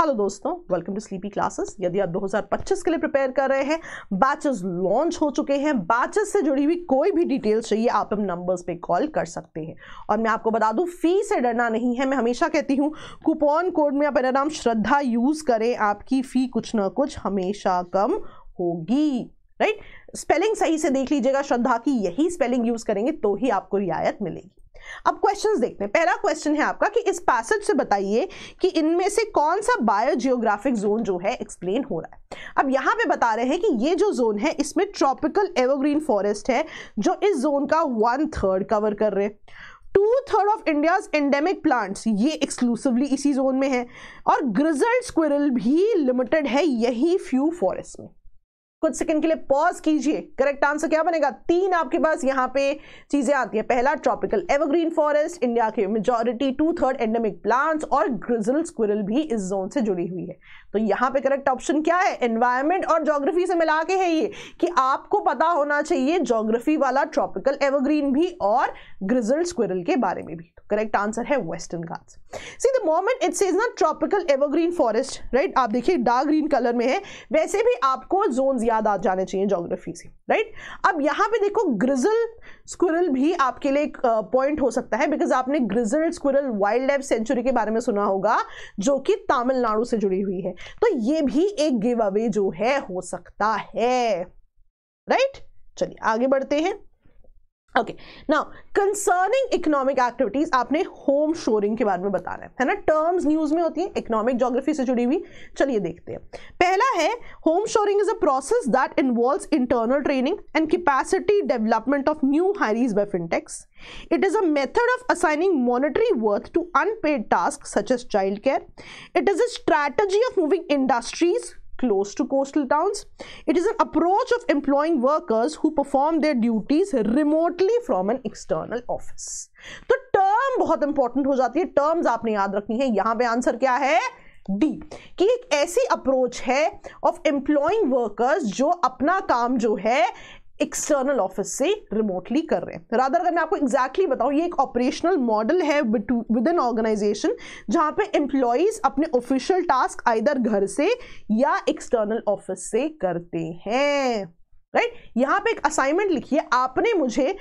Hello दोस्तों welcome to sleepy classes यदि आप 2025 के लिए प्रिपेयर कर रहे हैं बैचेस लॉन्च हो चुके हैं बैचेस से जुड़ी हुई कोई भी डिटेल्स चाहिए आप हम नंबर्स पे कॉल कर सकते हैं और मैं आपको बता दूं फी से डरना नहीं है मैं हमेशा कहती हूँ कूपन कोड में आप मेरा नाम श्रद्धा यूज़ करें आपकी फ़ी कुछ ना कुछ हमेशा कम होगी राइट स्पेलिंग सही से देख लीजिएगा श्रद्धा की यही स्पेलिंग यूज़ करेंगे तो ही आपको रियायत मिलेगी अब क्वेश्चंस देखते हैं पहला क्वेश्चन है आपका कि इस पैसेज से बताइए कि इनमें से कौन सा बायो जियोग्राफिक जोन जो है एक्सप्लेन हो रहा है अब यहाँ पे बता रहे हैं कि ये जो जोन है इसमें ट्रॉपिकल एवरग्रीन फॉरेस्ट है जो इस जोन का वन थर्ड कवर कर रहे हैं two third of India's endemic plants ये एक्सक्लूसिवली इसी जोन में है और ग्रिजल्ड स्क्विरल भी लिमिटेड है यही फ्यू फॉरेस्ट में कुछ सेकंड के लिए पॉज कीजिए करेक्ट आंसर क्या बनेगा तीन आपके पास यहाँ पे चीज़ें आती है पहला ट्रॉपिकल एवरग्रीन फॉरेस्ट इंडिया के majority two third endemic plants और ग्रिजल स्क्विरल भी इस जोन से जुड़ी हुई है तो यहाँ पे करेक्ट ऑप्शन क्या है एनवायरमेंट और जोग्राफी से मिला के है ये कि आपको पता होना चाहिए जोग्राफी वाला ट्रॉपिकल एवरग्रीन भी और ग्रिजल स्क्विरल के बारे में भी तो करेक्ट आंसर है Western Ghat see the moment it's is ना ट्रॉपिकल एवरग्रीन फॉरेस्ट राइट आप देखिए डार्क ग्रीन कलर में है वैसे भी आपको जोन याद आ जाने चाहिए जोग्राफी से राइट अब यहाँ पे देखो ग्रिजल स्क्विरल भी आपके लिए एक पॉइंट हो सकता है बिकॉज आपने grizzled squirrel wildlife sanctuary के बारे में सुना होगा जो कि तमिलनाडु से जुड़ी हुई है तो ये भी एक गिव अवे जो है हो सकता है राइट चलिए आगे बढ़ते हैं okay now concerning economic activities आपने होम शोरिंग के बारे में बताना है है ना टर्म्स न्यूज में होती है इकोनॉमिक जोग्राफी से जुड़ी हुई चलिए देखते हैं पहला है home shoring is a process that involve internal training and capacity development of new hirees by fintechs is a method of assigning monetary worth to unpaid task such as child care it is a strategy of moving industries close to coastal towns. It is an approach of employing workers who perform their duties remotely from an external office. तो term बहुत important हो जाती है terms आपने याद रखनी है यहाँ पे answer क्या है डी कि एक ऐसी अप्रोच है ऑफ एम्प्लॉइंग वर्कर्स जो अपना काम जो है एक्सटर्नल ऑफिस से रिमोटली कर रहे हैं रादर अगर मैं आपको एग्जैक्टली exactly बताऊँ ये एक ऑपरेशनल मॉडल है विद इन ऑर्गेनाइजेशन जहाँ पे एम्प्लॉयज़ अपने ऑफिशियल टास्क आइधर घर से या एक्सटर्नल ऑफिस से करते हैं राइट right? यहाँ पे एक असाइनमेंट लिखिए आपने मुझे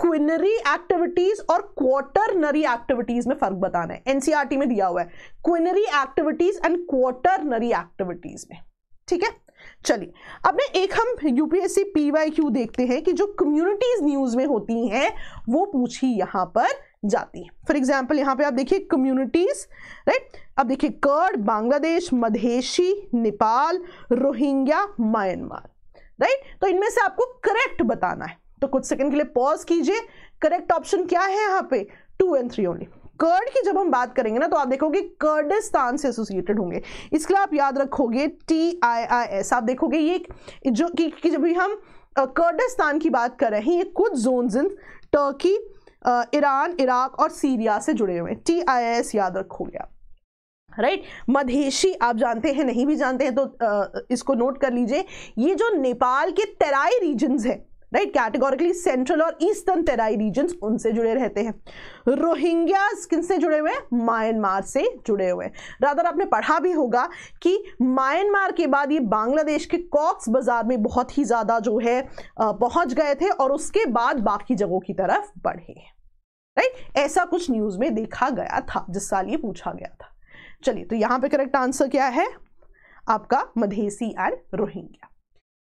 क्विनरी एक्टिविटीज और क्वार्टरनरी एक्टिविटीज में फर्क बताना है एनसीआरटी e में दिया हुआ है quinary activities and quaternary activities में ठीक है चलिए अब ना एक हम यूपीएससी पीवाईक्यू देखते हैं कि जो कम्युनिटीज न्यूज में होती हैं वो पूछी यहां पर जाती है फॉर एग्जाम्पल यहां पे आप देखिए कम्युनिटीज राइट अब देखिए Kurd Bangladesh Madhesi Nepal Rohingya Myanmar right तो इनमें से आपको करेक्ट बताना है तो कुछ सेकंड के लिए पॉज कीजिए करेक्ट ऑप्शन क्या है यहां पे two and three only Kurd की जब हम बात करेंगे ना तो आप देखोगे कर्डिस्तान से एसोसिएटेड होंगे इसके लिए आप याद रखोगे टी आई आई एस आप देखोगे ये जो कि, कि जब भी हम कर्डिस्तान की बात कर रहे हैं ये कुछ zone in Turkey Iran Iraq और सीरिया से जुड़े हुए हैं टी आई एस याद रखोगे आप राइट right? मधेशी आप जानते हैं नहीं भी जानते हैं तो आ, इसको नोट कर लीजिए ये जो नेपाल के तराई रीजन्स हैं राइट कैटेगोरिकली सेंट्रल और ईस्टर्न तेराई रीजन उनसे जुड़े रहते हैं रोहिंग्या किनसे जुड़े हुए हैं म्यांमार से जुड़े हुए हैं रादर आपने पढ़ा भी होगा कि म्यांमार के बाद ये बांग्लादेश के कॉक्स बाजार में बहुत ही ज़्यादा जो है पहुंच गए थे और उसके बाद बाकी जगहों की तरफ बढ़े राइट ऐसा कुछ न्यूज़ में देखा गया था जिस साल ये पूछा गया था चलिए तो यहाँ पे करेक्ट आंसर क्या है आपका मधेसी एंड रोहिंग्या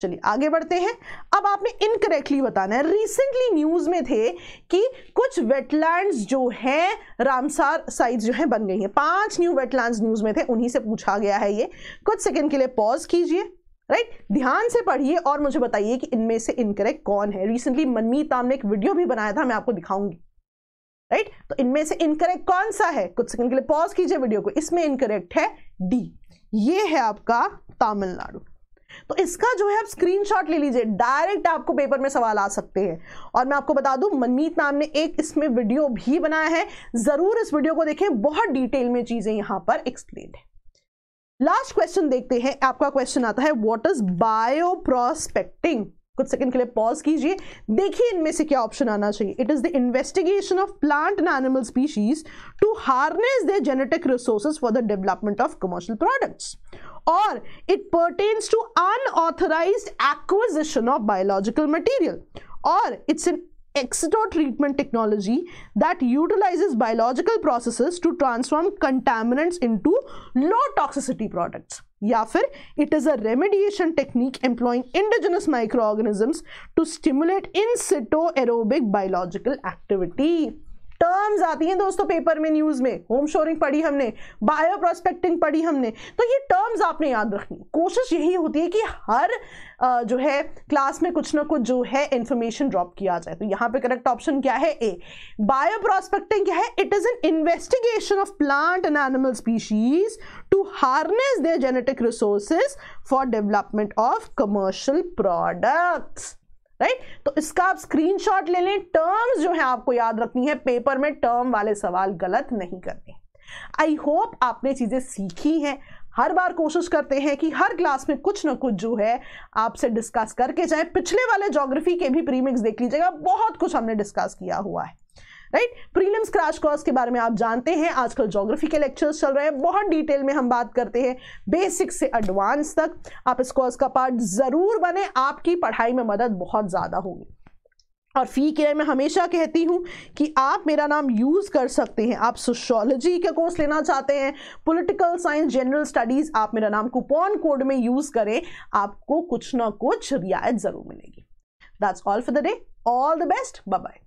चलिए आगे बढ़ते हैं अब आपने इनकरेक्टली बताना है रिसेंटली न्यूज़ में थे कि कुछ वेटलैंड्स जो हैं रामसार साइट्स जो हैं बन गई हैं पांच न्यू वेटलैंड्स न्यूज़ में थे उन्हीं से पूछा गया है ये कुछ सेकंड के लिए पॉज कीजिए राइट right? ध्यान से पढ़िए और मुझे बताइए कि इनमें से इनकरेक्ट कौन है रिसेंटली मनमीत ताम ने एक वीडियो भी बनाया था मैं आपको दिखाऊंगी राइट right? तो इनमें से इनकरेक्ट कौन सा है कुछ सेकंड के लिए पॉज कीजिए वीडियो को इसमें इनकरेक्ट है डी ये है आपका तमिलनाडु तो इसका जो है आप स्क्रीनशॉट ले लीजिए डायरेक्ट आपको पेपर में सवाल आ सकते हैं और मैं आपको बता दूं मनमीत मैम ने एक इसमें वीडियो भी बनाया है ज़रूर इस वीडियो को देखें बहुत डिटेल में चीज़ें यहां पर एक्सप्लेन है लास्ट क्वेश्चन देखते हैं आपका क्वेश्चन आता है व्हाट इज बायो प्रोस्पेक्टिंग कुछ सेकंड के लिए पॉज कीजिए देखिए इनमें से क्या ऑप्शन आना चाहिए it is the investigation of plant and animal species to harness the genetic resources for the development of commercial products और it pertains to unauthorise acquisition of biological material और it's an ex situ treatment technology that utilises biological processes to transform contaminants into low toxicity products या फिर it is a remediation technique employing indigenous microorganisms to stimulate in situ aerobic biological activity terms आती हैं दोस्तों paper में news में home shoring पढ़ी हमने bio prospecting पढ़ी हमने तो ये टर्म्स आपने याद रखनी कोशिश यही होती है कि हर जो है क्लास में कुछ ना कुछ जो है इंफॉर्मेशन ड्रॉप किया जाए तो यहाँ पे करेक्ट ऑप्शन क्या है ए बायो प्रोस्पेक्टिंग क्या है it is an investigation of plant and animal species to harness the genetic resources for development of commercial products right तो इसका आप स्क्रीनशॉट ले लें टर्म्स जो है आपको याद रखनी है पेपर में टर्म वाले सवाल गलत नहीं करने आई होप आपने चीज़ें सीखी हैं हर बार कोशिश करते हैं कि हर क्लास में कुछ ना कुछ जो है आपसे डिस्कस करके जाए पिछले वाले जोग्राफी के भी प्रीमिक्स देख लीजिएगा बहुत कुछ हमने डिस्कस किया हुआ है राइट प्रीलिम्स क्रैश कोर्स के बारे में आप जानते हैं आजकल ज्योग्राफी के लेक्चर्स चल रहे हैं बहुत डिटेल में हम बात करते हैं बेसिक से एडवांस तक आप इस कोर्स का पार्ट ज़रूर बने आपकी पढ़ाई में मदद बहुत ज़्यादा होगी और फ़ी के लिए मैं हमेशा कहती हूँ कि आप मेरा नाम यूज़ कर सकते हैं आप सोशोलॉजी का कोर्स लेना चाहते हैं पॉलिटिकल साइंस जनरल स्टडीज़ आप मेरा नाम कूपन कोड में यूज़ करें आपको कुछ ना कुछ रियायत ज़रूर मिलेगी that's all for the day all the best bye